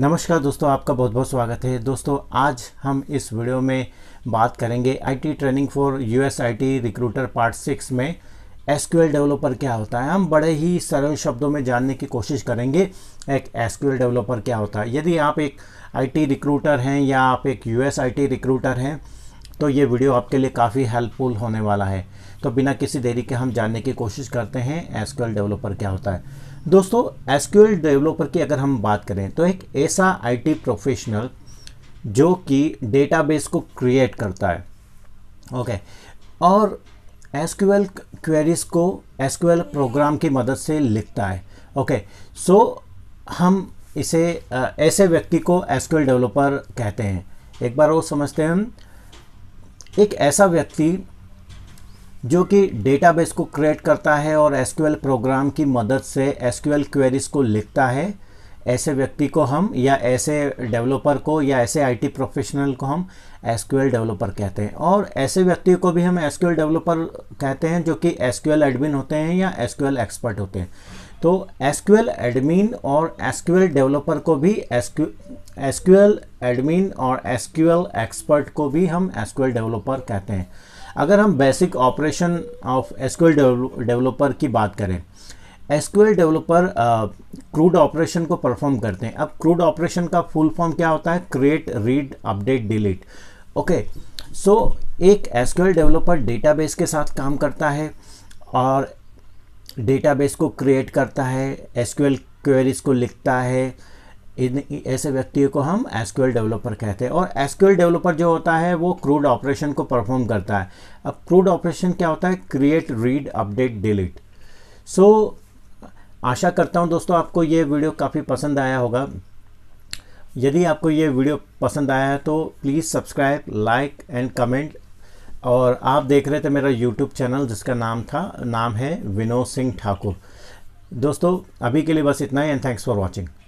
नमस्कार दोस्तों आपका बहुत बहुत स्वागत है दोस्तों आज हम इस वीडियो में बात करेंगे IT training for US IT recruiter part six में एसक्यूएल डेवलपर क्या होता है हम बड़े ही सरल शब्दों में जानने की कोशिश करेंगे एक एसक्यूएल डेवलपर क्या होता है यदि आप एक आईटी रिक्रूटर हैं या आप एक यूएस आईटी रिक्रूटर हैं तो ये वीडियो आपके लिए काफ़ी हेल्पफुल होने वाला है तो बिना किसी देरी के हम जानने की कोशिश करते हैं एसक्यूएल डेवलपर क्या होता है दोस्तों एसक्यूएल डेवलपर की अगर हम बात करें तो एक ऐसा आईटी प्रोफेशनल जो कि डेटाबेस को क्रिएट करता है ओके और एसक्यूएल क्वेरीज को एसक्यूएल प्रोग्राम की मदद से लिखता है ओके सो हम इसे ऐसे व्यक्ति को एसक्यूएल डेवलपर कहते हैं एक बार वो समझते हैं हम एक ऐसा व्यक्ति जो कि डेटाबेस को क्रिएट करता है और एसक्यूएल प्रोग्राम की मदद से एसक्यूएल क्वेरीज को लिखता है ऐसे व्यक्ति को हम या ऐसे डेवलपर को या ऐसे आईटी प्रोफेशनल को हम एसक्यूएल डेवलपर कहते हैं और ऐसे व्यक्ति को भी हम एसक्यूएल डेवलपर कहते हैं जो कि एसक्यूएल एडमिन होते हैं या एसक्यूएल एक्सपर्ट होते हैं तो एसक्यूएल एडमिन और एसक्यूएल डेवलपर को भी एसक्यूएल एडमिन और एसक्यूएल एक्सपर्ट को भी हम एसक्यूएल डेवलपर कहते हैं अगर हम basic operation of SQL developer की बात करें एसक्यूएल डेवलपर क्रूड ऑपरेशन को परफॉर्म करते हैं अब क्रूड ऑपरेशन का फुल फॉर्म क्या होता है create read update delete okay so एक एसक्यूएल डेवलपर डेटाबेस के साथ काम करता है और डेटाबेस को क्रिएट करता है एसक्यूएल क्वेरीज को लिखता है इन ऐसे व्यक्तियों को हम एसक्यूएल डेवलपर कहते हैं और एसक्यूएल डेवलपर जो होता है वो क्रूड ऑपरेशन को परफॉर्म करता है अब क्रूड ऑपरेशन क्या होता है create read update delete so आशा करता हूँ दोस्तों आपको ये वीडियो काफ़ी पसंद आया होगा यदि आपको ये वीडियो पसंद आया है तो please subscribe like and comment और आप देख रहे थे मेरा यूट्यूब चैनल जिसका नाम था नाम है विनोद सिंह ठाकुर दोस्तों अभी के लिए बस इतना ही एंड थैंक्स फॉर वॉचिंग